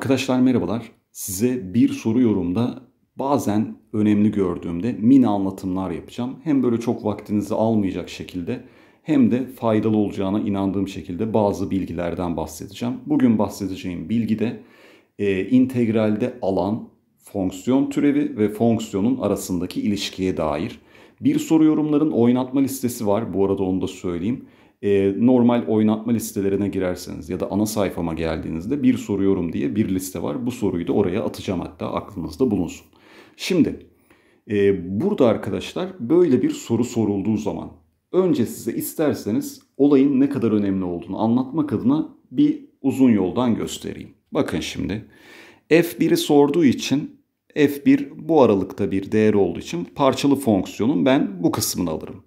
Arkadaşlar merhabalar. Size bir soru yorumda bazen önemli gördüğümde mini anlatımlar yapacağım. Hem böyle çok vaktinizi almayacak şekilde hem de faydalı olacağına inandığım şekilde bazı bilgilerden bahsedeceğim. Bugün bahsedeceğim bilgi de e, integralde alan, fonksiyon türevi ve fonksiyonun arasındaki ilişkiye dair. Bir soru yorumların oynatma listesi var. Bu arada onu da söyleyeyim e, normal oynatma listelerine girerseniz ya da ana sayfama geldiğinizde bir soruyorum diye bir liste var. Bu soruyu da oraya atacağım hatta aklınızda bulunsun. Şimdi e, burada arkadaşlar böyle bir soru sorulduğu zaman önce size isterseniz olayın ne kadar önemli olduğunu anlatmak adına bir uzun yoldan göstereyim. Bakın şimdi f1'i sorduğu için f1 bu aralıkta bir değer olduğu için parçalı fonksiyonun ben bu kısmını alırım.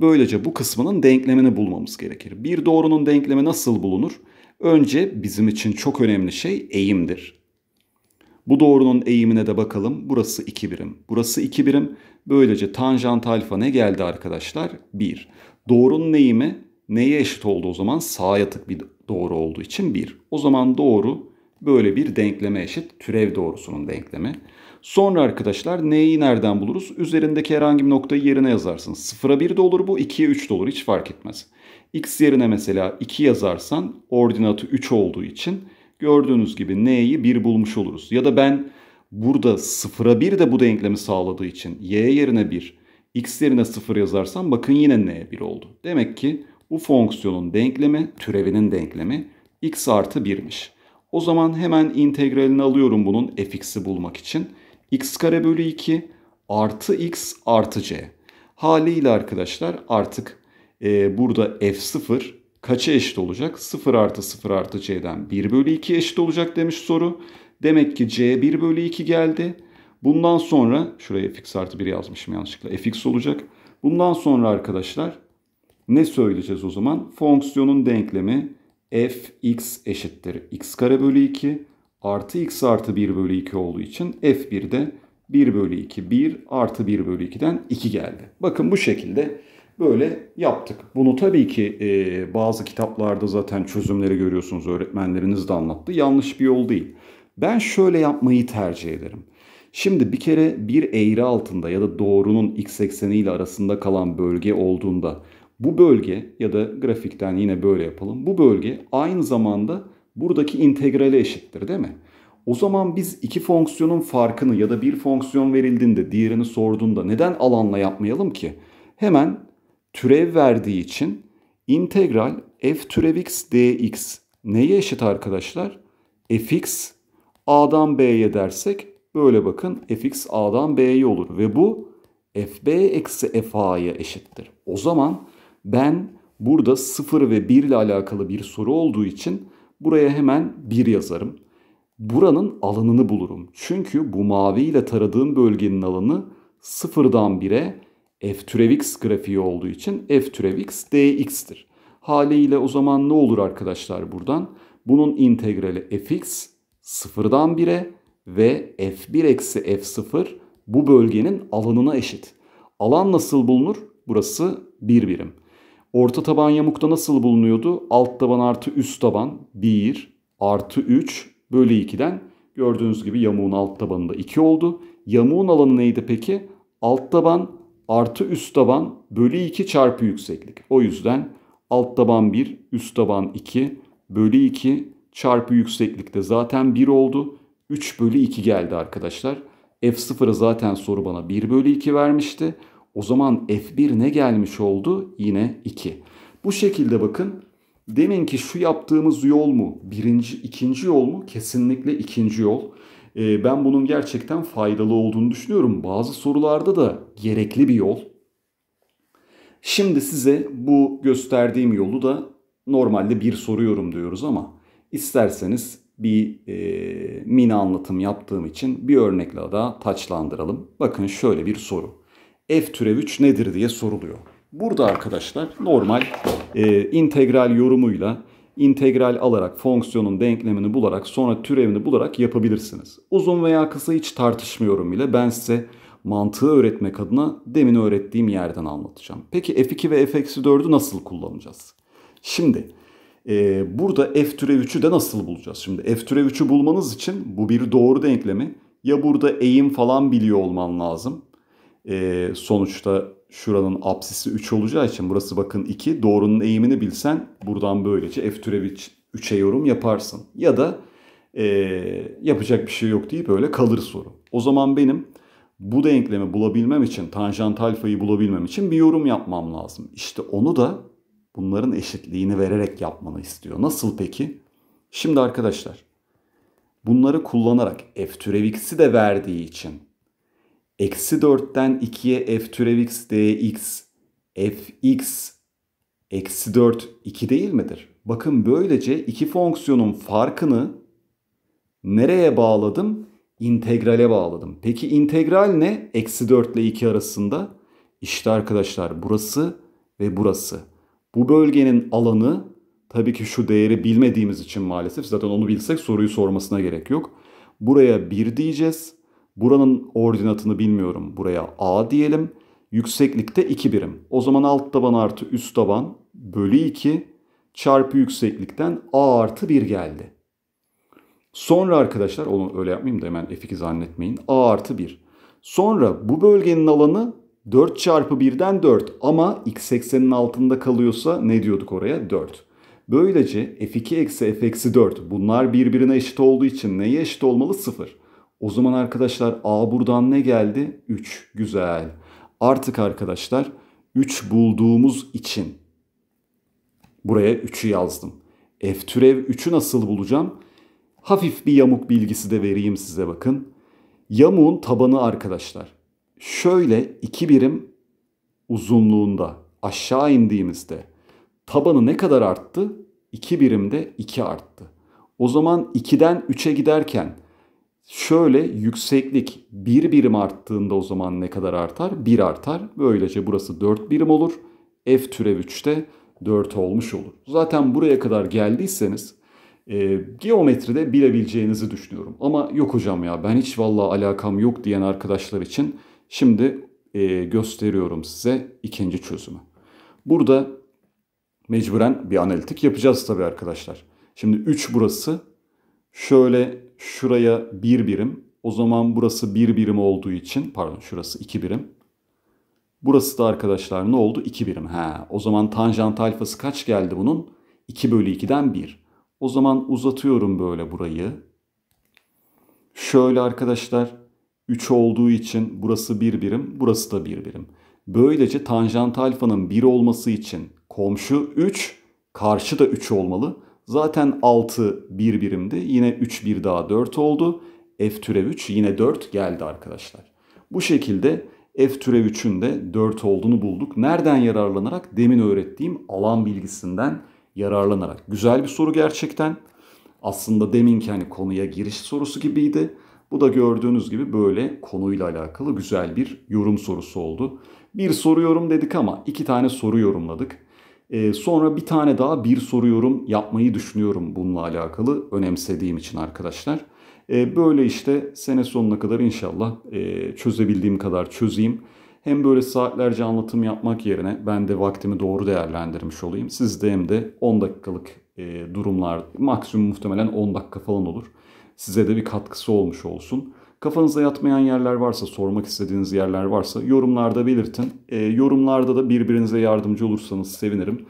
Böylece bu kısmının denklemini bulmamız gerekir. Bir doğrunun denklemi nasıl bulunur? Önce bizim için çok önemli şey eğimdir. Bu doğrunun eğimine de bakalım. Burası 2 birim. Burası 2 birim. Böylece tanjant alfa ne geldi arkadaşlar? 1. Doğrunun eğimi neye eşit oldu o zaman? Sağa yatık bir doğru olduğu için 1. O zaman doğru böyle bir denkleme eşit. Türev doğrusunun denklemi. Sonra arkadaşlar n'yi nereden buluruz? Üzerindeki herhangi bir noktayı yerine yazarsın. 0'a 1 de olur bu 2'ye 3 de olur hiç fark etmez. X yerine mesela 2 yazarsan ordinatı 3 olduğu için gördüğünüz gibi n'yi 1 bulmuş oluruz. Ya da ben burada 0'a 1 de bu denklemi sağladığı için y yerine 1, x yerine 0 yazarsam bakın yine n'ye 1 oldu. Demek ki bu fonksiyonun denklemi, türevinin denklemi x artı 1'miş. O zaman hemen integralini alıyorum bunun fx'i bulmak için x kare bölü 2 artı x artı c. Haliyle arkadaşlar artık e, burada f0 kaça eşit olacak? 0 artı 0 artı c'den 1 bölü 2 eşit olacak demiş soru. Demek ki c 1 bölü 2 geldi. Bundan sonra şuraya fx artı 1 yazmışım yanlışlıkla fx olacak. Bundan sonra arkadaşlar ne söyleyeceğiz o zaman? Fonksiyonun denklemi fx eşittir x kare bölü 2 artı x artı 1 bölü 2 olduğu için f 1 de 1 bölü 2 1 artı 1 bölü 2'den 2 geldi. Bakın bu şekilde böyle yaptık. Bunu tabii ki e, bazı kitaplarda zaten çözümleri görüyorsunuz. Öğretmenleriniz de anlattı. Yanlış bir yol değil. Ben şöyle yapmayı tercih ederim. Şimdi bir kere bir eğri altında ya da doğrunun x ekseni ile arasında kalan bölge olduğunda bu bölge ya da grafikten yine böyle yapalım. Bu bölge aynı zamanda buradaki integrale eşittir değil mi? O zaman biz iki fonksiyonun farkını ya da bir fonksiyon verildiğinde diğerini sorduğunda neden alanla yapmayalım ki? Hemen türev verdiği için integral f türev x dx neye eşit arkadaşlar? fx a'dan b'ye dersek böyle bakın fx a'dan b'ye olur ve bu fb eksi fa'ya eşittir. O zaman ben burada 0 ve 1 ile alakalı bir soru olduğu için Buraya hemen 1 yazarım. Buranın alanını bulurum. Çünkü bu mavi ile taradığım bölgenin alanı sıfırdan 1'e f türev x grafiği olduğu için f türev x dx'tir. Haliyle o zaman ne olur arkadaşlar buradan? Bunun integrali fx sıfırdan 1'e ve f1 eksi f0 bu bölgenin alanına eşit. Alan nasıl bulunur? Burası 1 bir birim. Orta taban yamukta nasıl bulunuyordu? Alt taban artı üst taban 1 artı 3 bölü 2'den gördüğünüz gibi yamuğun alt tabanında 2 oldu. Yamuğun alanı neydi peki? Alt taban artı üst taban bölü 2 çarpı yükseklik. O yüzden alt taban 1, üst taban 2 bölü 2 çarpı yükseklikte zaten 1 oldu. 3 bölü 2 geldi arkadaşlar. F0'a zaten soru bana 1 bölü 2 vermişti. O zaman F1 ne gelmiş oldu? Yine 2. Bu şekilde bakın. Demin ki şu yaptığımız yol mu? Birinci, ikinci yol mu? Kesinlikle ikinci yol. Ee, ben bunun gerçekten faydalı olduğunu düşünüyorum. Bazı sorularda da gerekli bir yol. Şimdi size bu gösterdiğim yolu da normalde bir soruyorum diyoruz ama isterseniz bir e, mini anlatım yaptığım için bir örnekle daha taçlandıralım. Bakın şöyle bir soru f türev 3 nedir diye soruluyor. Burada arkadaşlar normal e, integral yorumuyla integral alarak fonksiyonun denklemini bularak sonra türevini bularak yapabilirsiniz. Uzun veya kısa hiç tartışmıyorum bile. Ben size mantığı öğretmek adına demin öğrettiğim yerden anlatacağım. Peki f2 ve f-4'ü nasıl kullanacağız? Şimdi e, burada f türev 3'ü de nasıl bulacağız? Şimdi f türev 3'ü bulmanız için bu bir doğru denklemi. Ya burada eğim falan biliyor olman lazım ee, sonuçta şuranın apsisi 3 olacağı için burası bakın 2. Doğrunun eğimini bilsen buradan böylece f türevi 3'e yorum yaparsın. Ya da e, yapacak bir şey yok deyip böyle kalır soru. O zaman benim bu denklemi bulabilmem için, tanjant alfayı bulabilmem için bir yorum yapmam lazım. İşte onu da bunların eşitliğini vererek yapmanı istiyor. Nasıl peki? Şimdi arkadaşlar bunları kullanarak f türevi x'i de verdiği için Eksi 4'ten 2'ye f türev x dx fx eksi 4 2 değil midir? Bakın böylece iki fonksiyonun farkını nereye bağladım? İntegrale bağladım. Peki integral ne? Eksi 4 ile 2 arasında. İşte arkadaşlar burası ve burası. Bu bölgenin alanı tabii ki şu değeri bilmediğimiz için maalesef zaten onu bilsek soruyu sormasına gerek yok. Buraya 1 diyeceğiz. Buranın ordinatını bilmiyorum. Buraya A diyelim. Yükseklikte 2 birim. O zaman alt taban artı üst taban bölü 2 çarpı yükseklikten A artı 1 geldi. Sonra arkadaşlar onu öyle yapmayayım da hemen F2 zannetmeyin. A artı 1. Sonra bu bölgenin alanı 4 çarpı 1'den 4 ama x eksenin altında kalıyorsa ne diyorduk oraya? 4. Böylece f2 eksi f eksi 4 bunlar birbirine eşit olduğu için neye eşit olmalı? 0. O zaman arkadaşlar A buradan ne geldi? 3. Güzel. Artık arkadaşlar 3 bulduğumuz için buraya 3'ü yazdım. F türev 3'ü nasıl bulacağım? Hafif bir yamuk bilgisi de vereyim size bakın. Yamuğun tabanı arkadaşlar. Şöyle 2 birim uzunluğunda aşağı indiğimizde tabanı ne kadar arttı? 2 birimde 2 arttı. O zaman 2'den 3'e giderken Şöyle yükseklik 1 birim arttığında o zaman ne kadar artar? 1 artar. Böylece burası 4 birim olur. F türev 3'te 4 olmuş olur. Zaten buraya kadar geldiyseniz e, geometride bilebileceğinizi düşünüyorum. Ama yok hocam ya ben hiç valla alakam yok diyen arkadaşlar için şimdi e, gösteriyorum size ikinci çözümü. Burada mecburen bir analitik yapacağız tabii arkadaşlar. Şimdi 3 burası. Şöyle şuraya bir birim. O zaman burası bir birim olduğu için pardon şurası iki birim. Burası da arkadaşlar ne oldu? 2 birim. Ha, o zaman tanjant alfası kaç geldi bunun? 2 bölü 2'den 1. O zaman uzatıyorum böyle burayı. Şöyle arkadaşlar 3 olduğu için burası 1 bir birim, burası da 1 bir birim. Böylece tanjant alfanın 1 olması için komşu 3, karşı da 3 olmalı. Zaten 6 bir birimdi. Yine 3 bir daha 4 oldu. F türev 3 yine 4 geldi arkadaşlar. Bu şekilde F türev 3'ün de 4 olduğunu bulduk. Nereden yararlanarak? Demin öğrettiğim alan bilgisinden yararlanarak. Güzel bir soru gerçekten. Aslında deminki hani konuya giriş sorusu gibiydi. Bu da gördüğünüz gibi böyle konuyla alakalı güzel bir yorum sorusu oldu. Bir soru yorum dedik ama iki tane soru yorumladık. E, sonra bir tane daha bir soruyorum yapmayı düşünüyorum bununla alakalı önemsediğim için arkadaşlar. E, böyle işte sene sonuna kadar inşallah e, çözebildiğim kadar çözeyim. Hem böyle saatlerce anlatım yapmak yerine ben de vaktimi doğru değerlendirmiş olayım. Siz de hem de 10 dakikalık e, durumlar maksimum muhtemelen 10 dakika falan olur. Size de bir katkısı olmuş olsun. Kafanıza yatmayan yerler varsa, sormak istediğiniz yerler varsa yorumlarda belirtin. E, yorumlarda da birbirinize yardımcı olursanız sevinirim.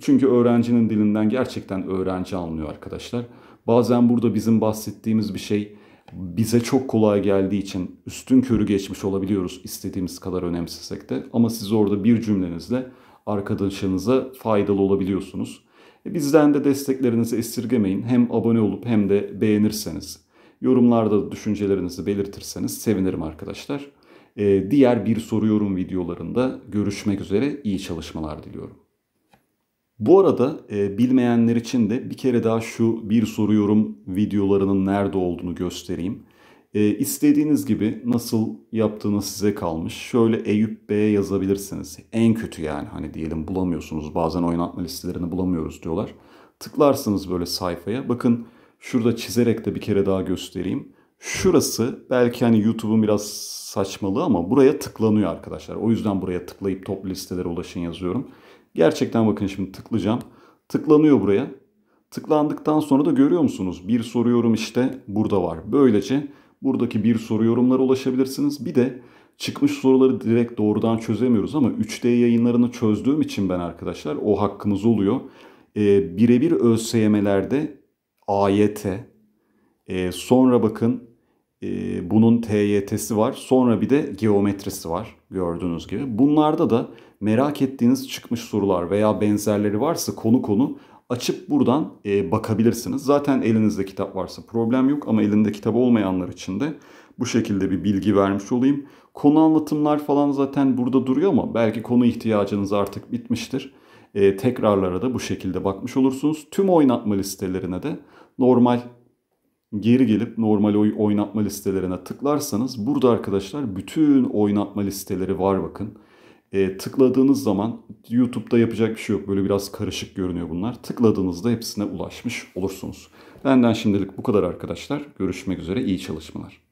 Çünkü öğrencinin dilinden gerçekten öğrenci anlıyor arkadaşlar. Bazen burada bizim bahsettiğimiz bir şey bize çok kolay geldiği için üstün körü geçmiş olabiliyoruz istediğimiz kadar önemsizsek de. Ama siz orada bir cümlenizle arkadaşınıza faydalı olabiliyorsunuz. E, bizden de desteklerinizi esirgemeyin. Hem abone olup hem de beğenirseniz Yorumlarda düşüncelerinizi belirtirseniz sevinirim arkadaşlar. Ee, diğer bir soru yorum videolarında görüşmek üzere iyi çalışmalar diliyorum. Bu arada e, bilmeyenler için de bir kere daha şu bir soru yorum videolarının nerede olduğunu göstereyim. Ee, istediğiniz gibi nasıl yaptığınız size kalmış. Şöyle Eyüp B'ye yazabilirsiniz. En kötü yani hani diyelim bulamıyorsunuz bazen oynatma listelerini bulamıyoruz diyorlar. Tıklarsınız böyle sayfaya bakın Şurada çizerek de bir kere daha göstereyim. Şurası belki hani YouTube'un biraz saçmalı ama buraya tıklanıyor arkadaşlar. O yüzden buraya tıklayıp top listelere ulaşın yazıyorum. Gerçekten bakın şimdi tıklayacağım. Tıklanıyor buraya. Tıklandıktan sonra da görüyor musunuz? Bir soru yorum işte burada var. Böylece buradaki bir soru yorumlara ulaşabilirsiniz. Bir de çıkmış soruları direkt doğrudan çözemiyoruz ama 3D yayınlarını çözdüğüm için ben arkadaşlar o hakkımız oluyor. Ee, Birebir ÖSYM'lerde AYT, e, sonra bakın e, bunun TYT'si var, sonra bir de geometrisi var gördüğünüz gibi. Bunlarda da merak ettiğiniz çıkmış sorular veya benzerleri varsa konu konu açıp buradan e, bakabilirsiniz. Zaten elinizde kitap varsa problem yok ama elinde kitabı olmayanlar için de bu şekilde bir bilgi vermiş olayım. Konu anlatımlar falan zaten burada duruyor ama belki konu ihtiyacınız artık bitmiştir. E, tekrarlara da bu şekilde bakmış olursunuz. Tüm oynatma listelerine de normal geri gelip normal oy oynatma listelerine tıklarsanız burada arkadaşlar bütün oynatma listeleri var bakın. E, tıkladığınız zaman YouTube'da yapacak bir şey yok. Böyle biraz karışık görünüyor bunlar. Tıkladığınızda hepsine ulaşmış olursunuz. Benden şimdilik bu kadar arkadaşlar. Görüşmek üzere. İyi çalışmalar.